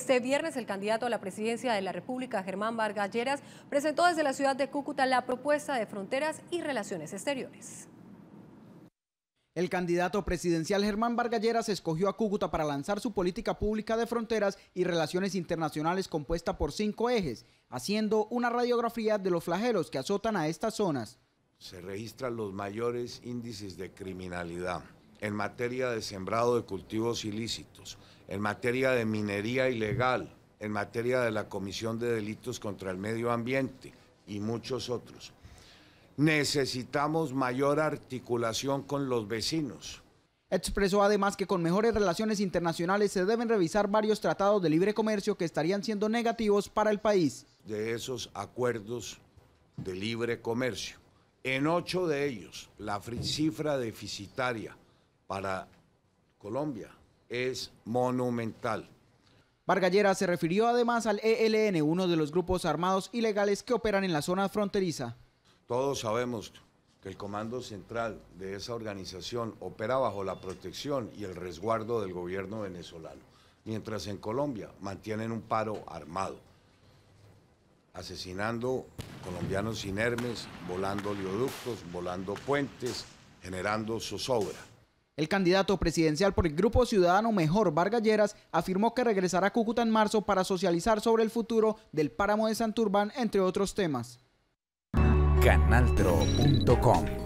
Este viernes el candidato a la presidencia de la República, Germán Vargas Lleras, presentó desde la ciudad de Cúcuta la propuesta de fronteras y relaciones exteriores. El candidato presidencial Germán Vargalleras escogió a Cúcuta para lanzar su política pública de fronteras y relaciones internacionales compuesta por cinco ejes, haciendo una radiografía de los flagelos que azotan a estas zonas. Se registran los mayores índices de criminalidad, en materia de sembrado de cultivos ilícitos, en materia de minería ilegal, en materia de la Comisión de Delitos contra el Medio Ambiente y muchos otros. Necesitamos mayor articulación con los vecinos. Expresó además que con mejores relaciones internacionales se deben revisar varios tratados de libre comercio que estarían siendo negativos para el país. De esos acuerdos de libre comercio, en ocho de ellos la cifra deficitaria para Colombia es monumental. Bargallera se refirió además al ELN, uno de los grupos armados ilegales que operan en la zona fronteriza. Todos sabemos que el comando central de esa organización opera bajo la protección y el resguardo del gobierno venezolano, mientras en Colombia mantienen un paro armado, asesinando colombianos inermes, volando oleoductos, volando puentes, generando zozobra. El candidato presidencial por el Grupo Ciudadano Mejor, Vargas afirmó que regresará a Cúcuta en marzo para socializar sobre el futuro del páramo de Santurbán, entre otros temas. Canaltro.com